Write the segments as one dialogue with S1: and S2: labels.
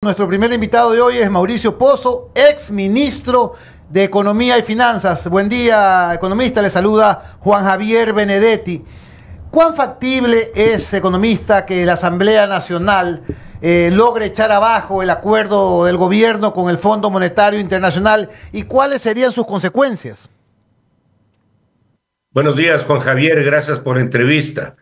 S1: Nuestro primer invitado de hoy es Mauricio Pozo, ex ministro de Economía y Finanzas. Buen día, economista. Le saluda Juan Javier Benedetti. ¿Cuán factible es, economista, que la Asamblea Nacional eh, logre echar abajo el acuerdo del gobierno con el Fondo Monetario Internacional y cuáles serían sus consecuencias?
S2: Buenos días, Juan Javier. Gracias por la entrevista.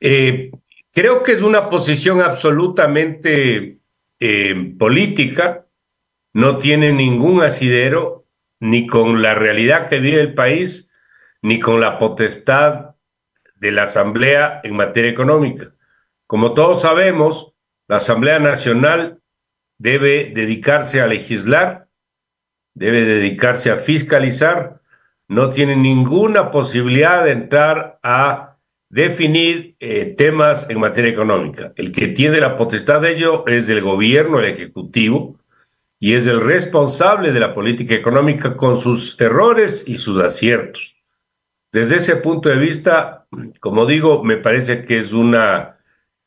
S2: Eh, creo que es una posición absolutamente eh, política no tiene ningún asidero ni con la realidad que vive el país, ni con la potestad de la Asamblea en materia económica. Como todos sabemos, la Asamblea Nacional debe dedicarse a legislar, debe dedicarse a fiscalizar, no tiene ninguna posibilidad de entrar a definir eh, temas en materia económica. El que tiene la potestad de ello es el gobierno, el Ejecutivo, y es el responsable de la política económica con sus errores y sus aciertos. Desde ese punto de vista, como digo, me parece que es una,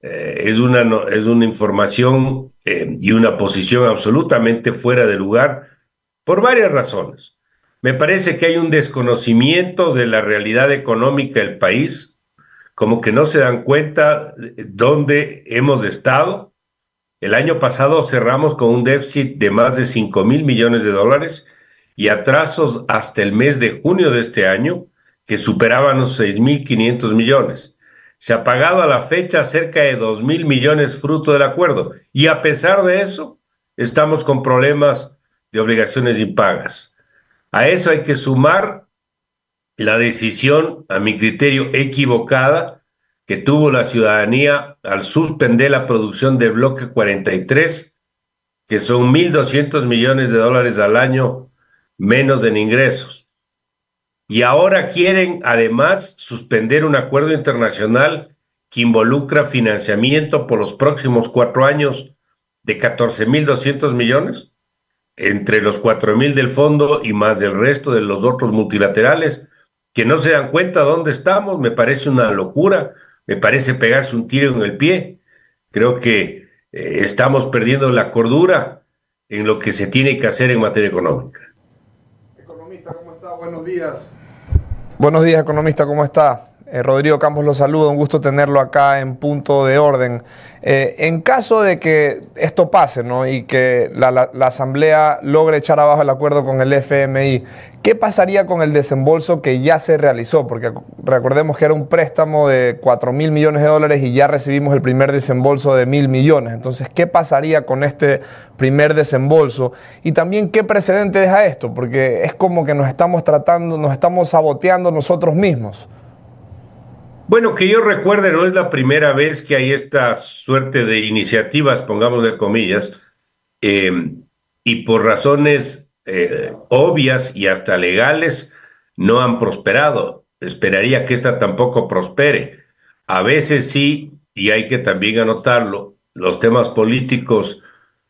S2: eh, es una, es una información eh, y una posición absolutamente fuera de lugar por varias razones. Me parece que hay un desconocimiento de la realidad económica del país como que no se dan cuenta dónde hemos estado. El año pasado cerramos con un déficit de más de 5 mil millones de dólares y atrasos hasta el mes de junio de este año que superaban los mil 500 millones. Se ha pagado a la fecha cerca de 2 mil millones fruto del acuerdo y a pesar de eso estamos con problemas de obligaciones impagas. A eso hay que sumar la decisión, a mi criterio, equivocada que tuvo la ciudadanía al suspender la producción del bloque 43, que son 1.200 millones de dólares al año menos en ingresos. Y ahora quieren además suspender un acuerdo internacional que involucra financiamiento por los próximos cuatro años de 14.200 millones, entre los 4.000 del fondo y más del resto de los otros multilaterales que no se dan cuenta dónde estamos, me parece una locura, me parece pegarse un tiro en el pie. Creo que eh, estamos perdiendo la cordura en lo que se tiene que hacer en materia económica.
S3: Economista, ¿cómo está? Buenos días. Buenos días, economista, ¿cómo está? Eh, Rodrigo Campos lo saluda, un gusto tenerlo acá en punto de orden. Eh, en caso de que esto pase y que la, la, Asamblea logre echar abajo el acuerdo con el FMI, ¿qué pasaría con el desembolso que ya se realizó? Porque recordemos que era un préstamo de 4 mil millones de dólares y ya recibimos el primer desembolso de mil millones. Entonces, ¿qué pasaría con este primer desembolso? Y también, ¿qué precedente deja esto? Porque es como que nos estamos tratando, nos estamos saboteando nosotros mismos.
S2: Bueno, que yo recuerde, no es la primera vez que hay esta suerte de iniciativas, pongamos de comillas, em, y por razones eh, obvias y hasta legales no han prosperado. Esperaría que esta tampoco prospere. A veces sí, y hay que también anotarlo, los temas políticos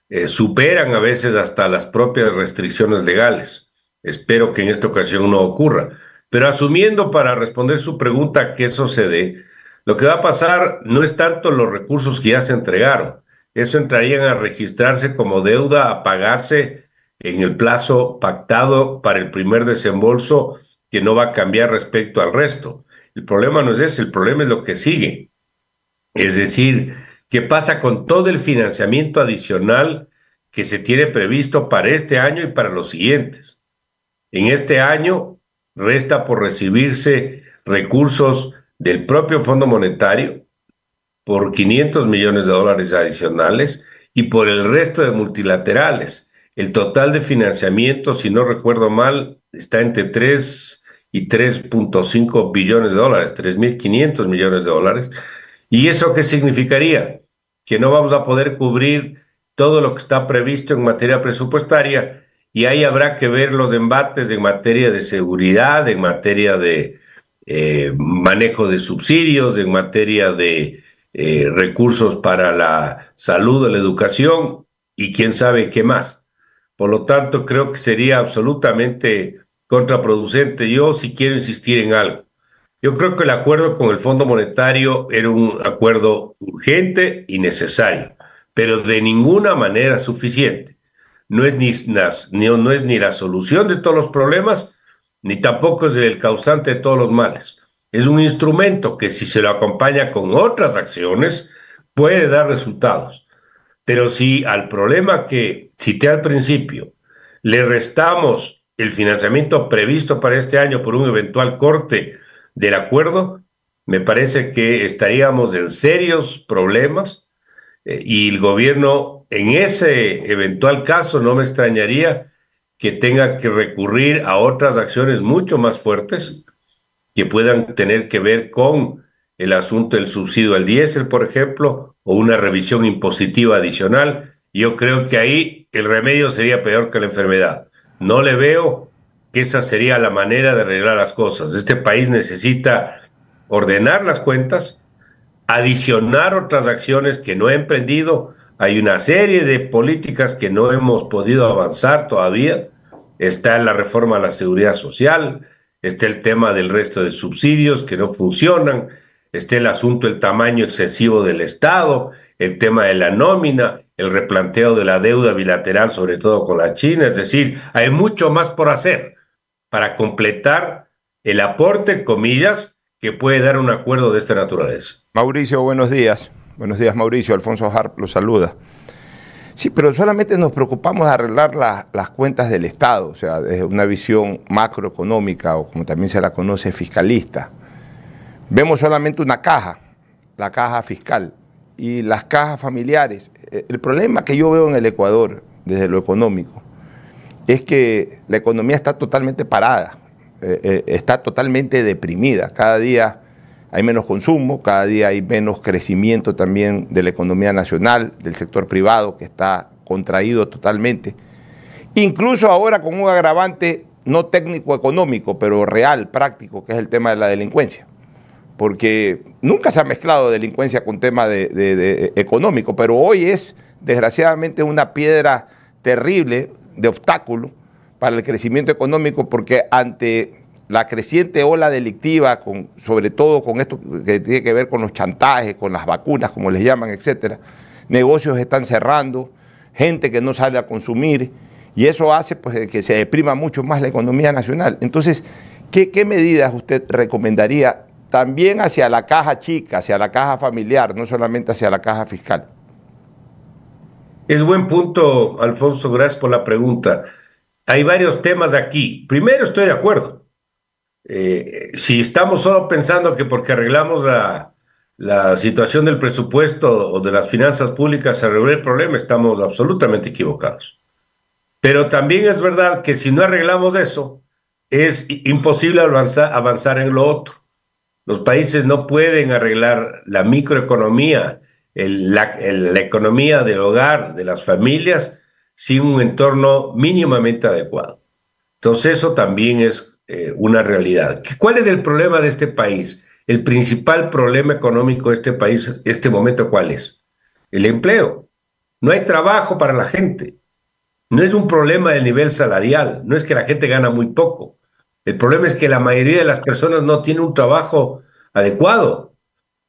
S2: eh, superan a veces hasta las propias restricciones legales. Espero que en esta ocasión no ocurra pero asumiendo para responder su pregunta se sucede, lo que va a pasar no es tanto los recursos que ya se entregaron, eso entrarían a registrarse como deuda a pagarse en el plazo pactado para el primer desembolso que no va a cambiar respecto al resto. El problema no es ese, el problema es lo que sigue. Es decir, ¿qué pasa con todo el financiamiento adicional que se tiene previsto para este año y para los siguientes? En este año resta por recibirse recursos del propio Fondo Monetario por 500 millones de dólares adicionales y por el resto de multilaterales. El total de financiamiento, si no recuerdo mal, está entre 3 y 3.5 billones de dólares, 3.500 millones de dólares. ¿Y eso qué significaría? Que no vamos a poder cubrir todo lo que está previsto en materia presupuestaria, y ahí habrá que ver los embates en materia de seguridad, en materia de eh, manejo de subsidios, en materia de eh, recursos para la salud, la educación y quién sabe qué más. Por lo tanto, creo que sería absolutamente contraproducente. Yo sí quiero insistir en algo. Yo creo que el acuerdo con el Fondo Monetario era un acuerdo urgente y necesario, pero de ninguna manera suficiente no es ni, ni, no es ni la solución de todos los problemas, ni tampoco es el causante de todos los males. Es un instrumento que si se lo acompaña con otras acciones, puede dar resultados. Pero si al problema que cité al principio le restamos el financiamiento previsto para este año por un eventual corte del acuerdo, me parece que estaríamos en serios problemas eh, y el gobierno en ese eventual caso no me extrañaría que tenga que recurrir a otras acciones mucho más fuertes que puedan tener que ver con el asunto del subsidio al diésel, por ejemplo, o una revisión impositiva adicional. Yo creo que ahí el remedio sería peor que la enfermedad. No le veo que esa sería la manera de arreglar las cosas. Este país necesita ordenar las cuentas, adicionar otras acciones que no ha emprendido, hay una serie de políticas que no hemos podido avanzar todavía. Está la reforma a la seguridad social, está el tema del resto de subsidios que no funcionan, está el asunto del tamaño excesivo del Estado, el tema de la nómina, el replanteo de la deuda bilateral, sobre todo con la China. Es decir, hay mucho más por hacer para completar el aporte, comillas, que puede dar un acuerdo de esta naturaleza.
S3: Mauricio, buenos días. Buenos días, Mauricio. Alfonso Harp lo saluda. Sí, pero solamente nos preocupamos de arreglar las cuentas del Estado, o sea, desde una visión macroeconómica o como también se la conoce, fiscalista. Vemos solamente una caja, la caja fiscal y las cajas familiares. Eh, el problema que yo veo en el Ecuador, desde lo económico, es que la economía está totalmente parada, eh, eh, está totalmente deprimida. Cada día hay menos consumo, cada día hay menos crecimiento también de la economía nacional, del sector privado que está contraído totalmente. Incluso ahora con un agravante no técnico económico, pero real, práctico, que es el tema de la delincuencia. Porque nunca se ha mezclado delincuencia con tema eh, económico, pero hoy es desgraciadamente una piedra terrible de obstáculo para el crecimiento económico porque ante la creciente ola delictiva, con, sobre todo con esto que tiene que ver con los chantajes, con las vacunas, como les llaman, etcétera. Negocios están cerrando, gente que no sale a consumir, y eso hace pues, que se deprima mucho más la economía nacional. Entonces, ¿qué, qué medidas usted recomendaría también hacia la caja chica, hacia la caja familiar, no solamente hacia la caja fiscal?
S2: Es buen punto, Alfonso, gracias por la pregunta. Hay varios temas aquí. Primero, estoy de acuerdo eh, si estamos solo pensando que porque arreglamos la, la, situación del presupuesto o de las finanzas públicas se arregló el problema, estamos absolutamente equivocados. Pero también es verdad que si no arreglamos eso, es imposible avanzar, avanzar en lo otro. Los países no pueden arreglar la microeconomía, la, la economía del hogar, de las familias, sin un entorno mínimamente adecuado. Entonces eso también es eh, una realidad. ¿Cuál es el problema de este país? El principal problema económico de este país, este momento, ¿cuál es? El empleo. No hay trabajo para la gente. No es un problema del nivel salarial, no es que la gente gana muy poco. El problema es que la mayoría de las personas no tiene un trabajo adecuado.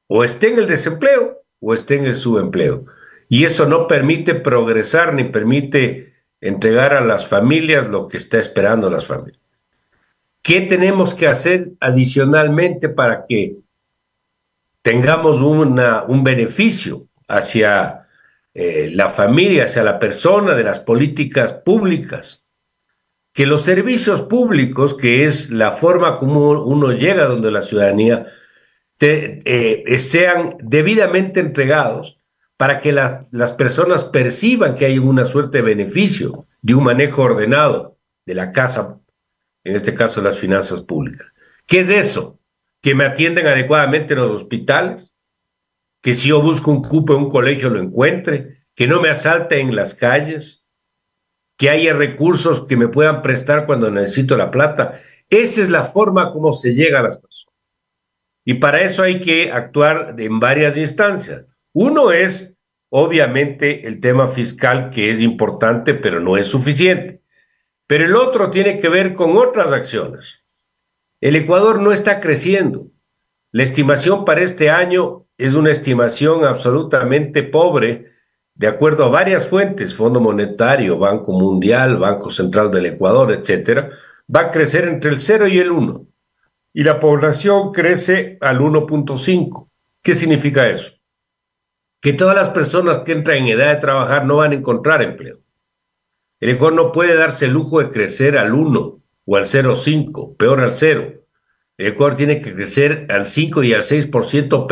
S2: O estén en el desempleo o estén en el subempleo. Y eso no permite progresar ni permite entregar a las familias lo que está esperando las familias. ¿Qué tenemos que hacer adicionalmente para que tengamos una, un beneficio hacia eh, la familia, hacia la persona de las políticas públicas? Que los servicios públicos, que es la forma como uno llega donde la ciudadanía, eh, sean debidamente entregados para que las personas perciban que hay una suerte de beneficio de un manejo ordenado de la casa en este caso las finanzas públicas. ¿Qué es eso? Que me atienden adecuadamente en los hospitales, que si yo busco un cupo en un colegio lo encuentre, que no me asalte en las calles, que haya recursos que me puedan prestar cuando necesito la plata. Esa es la forma como se llega a las personas. Y para eso hay que actuar en varias instancias. Uno es, obviamente, el tema fiscal, que es importante, pero no es suficiente pero el otro tiene que ver con otras acciones. El Ecuador no está creciendo. La estimación para este año es una estimación absolutamente pobre, de acuerdo a varias fuentes, Fondo Monetario, Banco Mundial, Banco Central del Ecuador, etcétera, va a crecer entre el 0 y el 1. Y la población crece al 1.5. ¿Qué significa eso? Que todas las personas que entran en edad de trabajar no van a encontrar empleo. El Ecuador no puede darse el lujo de crecer al 1 o al 0,5, peor al 0. El Ecuador tiene que crecer al 5 y al 6%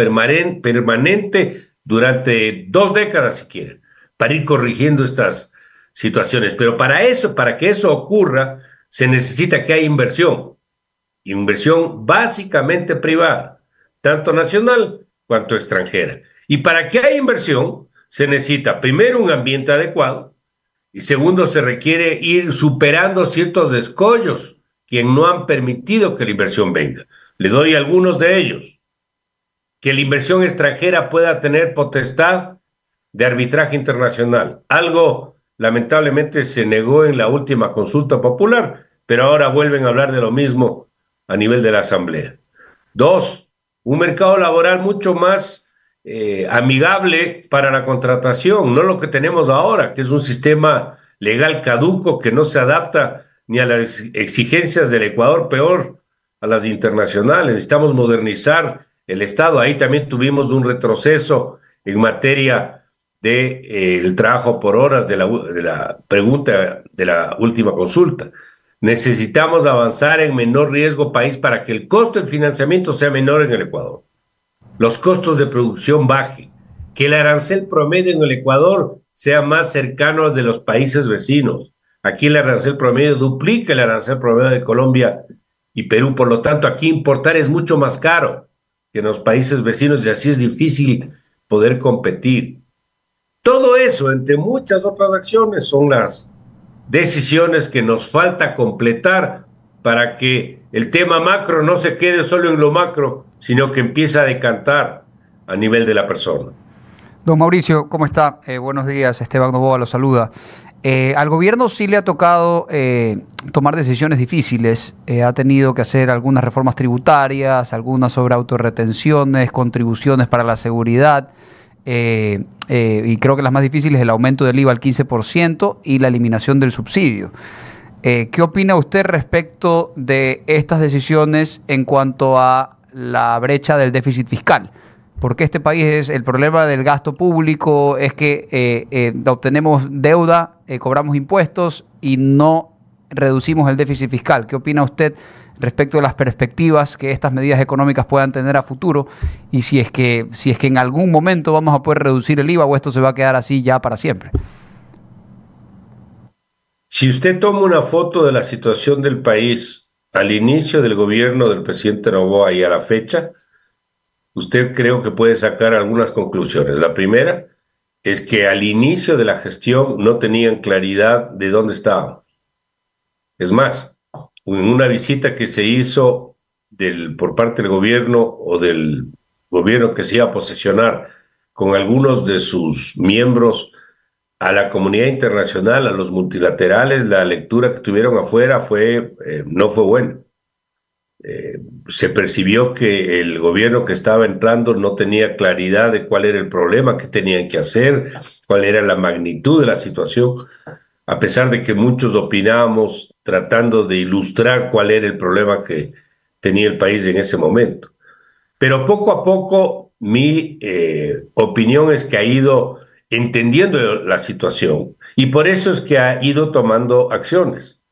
S2: permanente durante dos décadas, si quieren, para ir corrigiendo estas situaciones. Pero para eso, para que eso ocurra, se necesita que haya inversión. Inversión básicamente privada, tanto nacional cuanto extranjera. Y para que haya inversión, se necesita primero un ambiente adecuado, y segundo, se requiere ir superando ciertos escollos, que no han permitido que la inversión venga. Le doy algunos de ellos. Que la inversión extranjera pueda tener potestad de arbitraje internacional. Algo lamentablemente se negó en la última consulta popular, pero ahora vuelven a hablar de lo mismo a nivel de la Asamblea. Dos, un mercado laboral mucho más eh, amigable para la contratación, no lo que tenemos ahora, que es un sistema legal caduco que no se adapta ni a las exigencias del Ecuador, peor a las internacionales. Necesitamos modernizar el Estado. Ahí también tuvimos un retroceso en materia del de, eh, trabajo por horas de de la pregunta de la última consulta. Necesitamos avanzar en menor riesgo país para que el costo del financiamiento sea menor en el Ecuador los costos de producción bajen, que el arancel promedio en el Ecuador sea más cercano al de los países vecinos. Aquí el arancel promedio duplica el arancel promedio de Colombia y Perú, por lo tanto aquí importar es mucho más caro que en los países vecinos y así es difícil poder competir. Todo eso, entre muchas otras acciones, son las decisiones que nos falta completar para que el tema macro no se quede solo en lo macro, sino que empieza a decantar a nivel de la persona.
S1: Don Mauricio, ¿cómo está? Eh, buenos días, Esteban Novoa lo saluda. Eh, al gobierno sí le ha tocado eh, tomar decisiones difíciles, ha tenido que hacer algunas reformas tributarias, algunas sobre autorretenciones, contribuciones para la seguridad. y creo que las más difíciles el aumento del IVA al 15% y la eliminación del subsidio. ¿Qué opina usted respecto de estas decisiones en cuanto a la brecha del déficit fiscal. Porque este país es el problema del gasto público, es que eh, eh, obtenemos deuda, eh, cobramos impuestos y no reducimos el déficit fiscal. ¿Qué opina usted respecto a las perspectivas que estas medidas económicas puedan tener a futuro? Y si es que, si es que en algún momento vamos a poder reducir el IVA o esto se va a quedar así ya para siempre.
S2: Si usted toma una foto de la situación del país al inicio del gobierno del presidente Novoa y a la fecha, usted creo que puede sacar algunas conclusiones. La primera es que al inicio de la gestión no tenían claridad de dónde estaban. Es más, en una visita que se hizo del, por parte del gobierno o del gobierno que se iba a posesionar con algunos de sus miembros a la comunidad internacional, a los multilaterales, la lectura que tuvieron afuera fue, eh, no fue buena. Eh, se percibió que el gobierno que estaba entrando no tenía claridad de cuál era el problema, que tenían que hacer, cuál era la magnitud de la situación, a pesar de que muchos opinábamos tratando de ilustrar cuál era el problema que tenía el país en ese momento. Pero poco a poco mi eh, opinión es que ha ido entendiendo la situación y por eso es que ha ido tomando acciones.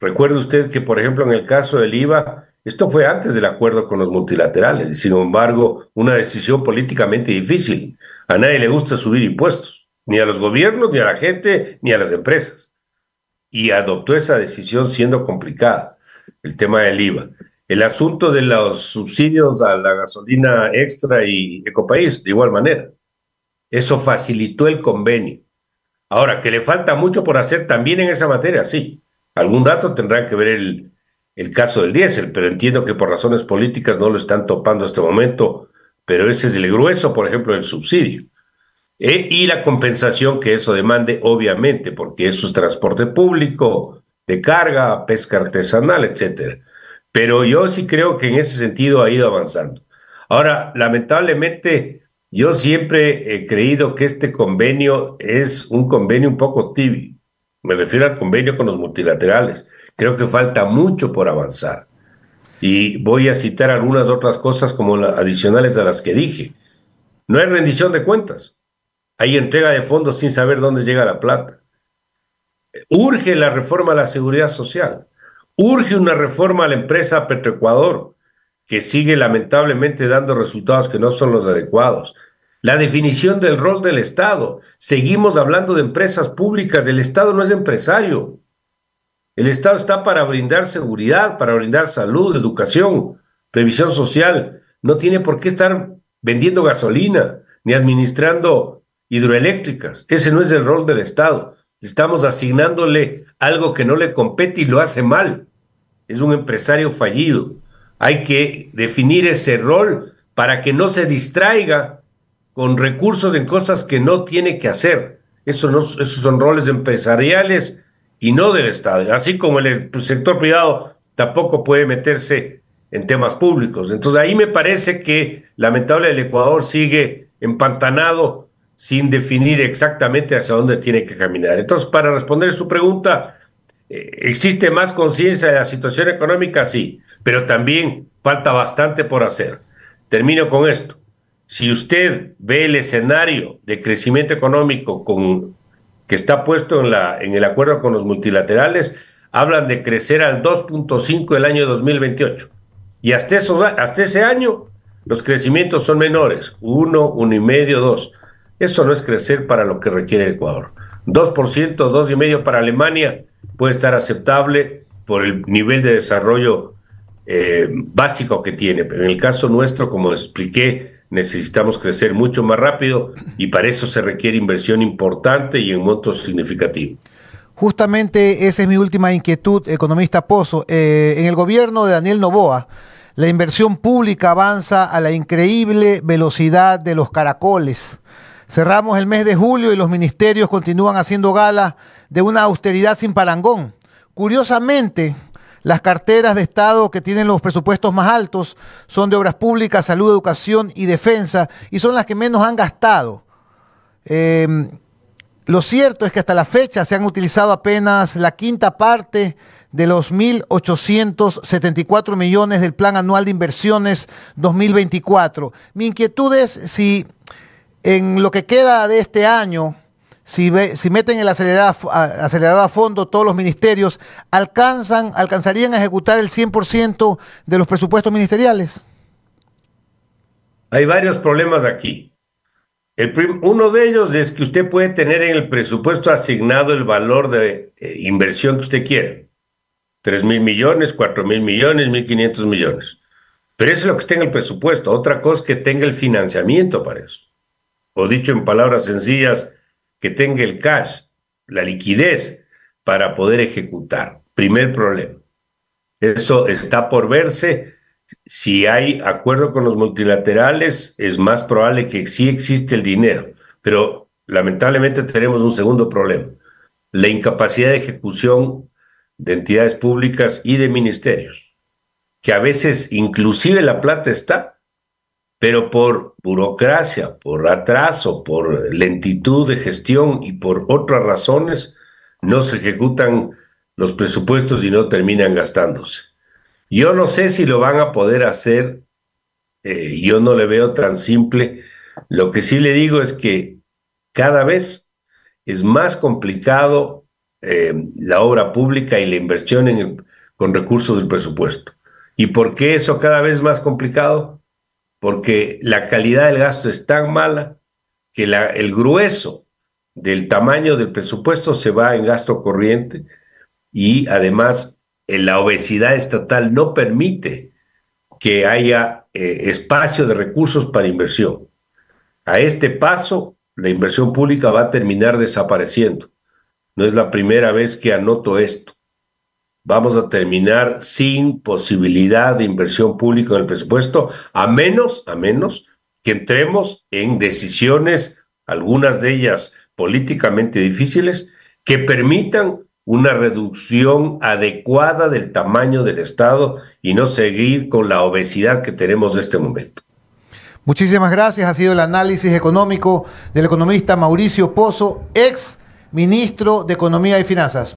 S2: Recuerde usted que, por ejemplo, en el caso del IVA, esto fue antes del acuerdo con los multilaterales, y sin embargo, una decisión políticamente difícil. A nadie le gusta subir impuestos, ni a los gobiernos, ni a la gente, ni a las empresas. Y adoptó esa decisión siendo complicada, el tema del IVA. El asunto de los subsidios a la gasolina extra y Ecopaís, de igual manera. Eso facilitó el convenio. Ahora, que le falta mucho por hacer también en esa materia, sí. Algún dato tendrán que ver el, caso del diésel, pero entiendo que por razones políticas no lo están topando este este momento, pero ese es el grueso, por ejemplo, del subsidio. Eh, y la compensación que eso demande, obviamente, porque eso es transporte público, de carga, pesca artesanal, etcétera. Pero yo sí creo que en ese sentido ha ido avanzando. Ahora, lamentablemente, yo siempre he creído que este convenio es un convenio un poco tibio. Me refiero al convenio con los multilaterales. Creo que falta mucho por avanzar. Y voy a citar algunas otras cosas como adicionales a las que dije. No hay rendición de cuentas. Hay entrega de fondos sin saber dónde llega la plata. Urge la reforma a la seguridad social. Urge una reforma a la empresa Petroecuador que sigue lamentablemente dando resultados que no son los adecuados. La definición del rol del Estado. Seguimos hablando de empresas públicas. El Estado no es empresario. El Estado está para brindar seguridad, para brindar salud, educación, previsión social. No tiene por qué estar vendiendo gasolina ni administrando hidroeléctricas. Ese no es el rol del Estado. Estamos asignándole algo que no le compete y lo hace mal. Es un empresario fallido. Hay que definir ese rol para que no se distraiga con recursos en cosas que no tiene que hacer. Eso no, esos son roles empresariales y no del Estado. Así como el sector privado tampoco puede meterse en temas públicos. Entonces ahí me parece que lamentable el Ecuador sigue empantanado sin definir exactamente hacia dónde tiene que caminar. Entonces, para responder su pregunta, ¿existe más conciencia de la situación económica? Sí pero también falta bastante por hacer. Termino con esto. Si usted ve el escenario de crecimiento económico que está puesto en, el acuerdo con los multilaterales, hablan de crecer al 2.5 el año 2028. Y hasta, hasta ese año los crecimientos son menores, 1, 1,5, 2. Eso no es crecer para lo que requiere el Ecuador. 2%, 2,5 para Alemania puede estar aceptable por el nivel de desarrollo eh, básico que tiene. Pero en el caso nuestro, como expliqué, necesitamos crecer mucho más rápido y para eso se requiere inversión importante y en montos significativos.
S1: Justamente esa es mi última inquietud, economista Pozo. Eh, en el gobierno de Daniel Novoa, la inversión pública avanza a la increíble velocidad de los caracoles. Cerramos el mes de julio y los ministerios continúan haciendo gala de una austeridad sin parangón. Curiosamente, las carteras de Estado que tienen los presupuestos más altos son de obras públicas, salud, educación y defensa, y son las que menos han gastado. Em, lo cierto es que hasta la fecha se han utilizado apenas la quinta parte de los 1.874 millones del Plan Anual de Inversiones 2024. Mi inquietud es si en lo que queda de este año, si, meten el acelerado a, a fondo todos los ministerios, ¿alcanzan, ¿alcanzarían a ejecutar el 100% de los presupuestos ministeriales?
S2: Hay varios problemas aquí. uno de ellos es que usted puede tener en el presupuesto asignado el valor de eh, inversión que usted quiera. 3 mil millones, 4 mil millones, 1.500 millones. Pero eso es lo que está en el presupuesto. Otra cosa es que tenga el financiamiento para eso. O dicho en palabras sencillas, que tenga el cash, la liquidez para poder ejecutar. Primer problema. Eso está por verse. Si hay acuerdo con los multilaterales, es más probable que sí existe el dinero. Pero lamentablemente tenemos un segundo problema. La incapacidad de ejecución de entidades públicas y de ministerios, que a veces inclusive la plata está, pero por burocracia, por atraso, por lentitud de gestión y por otras razones, no se ejecutan los presupuestos y no terminan gastándose. Yo no sé si lo van a poder hacer, eh, yo no le veo tan simple. Lo que sí le digo es que cada vez es más complicado eh, la obra pública y la inversión con recursos del presupuesto. ¿Y por qué eso cada vez más complicado? porque la calidad del gasto es tan mala que el grueso del tamaño del presupuesto se va en gasto corriente y además eh, la obesidad estatal no permite que haya eh, espacio de recursos para inversión. A este paso, la inversión pública va a terminar desapareciendo. No es la primera vez que anoto esto vamos a terminar sin posibilidad de inversión pública en el presupuesto, a menos, a menos que entremos en decisiones, algunas de ellas políticamente difíciles, que permitan una reducción adecuada del tamaño del Estado y no seguir con la obesidad que tenemos en este momento.
S1: Muchísimas gracias. Ha sido el análisis económico del economista Mauricio Pozo, ex ministro de Economía y Finanzas.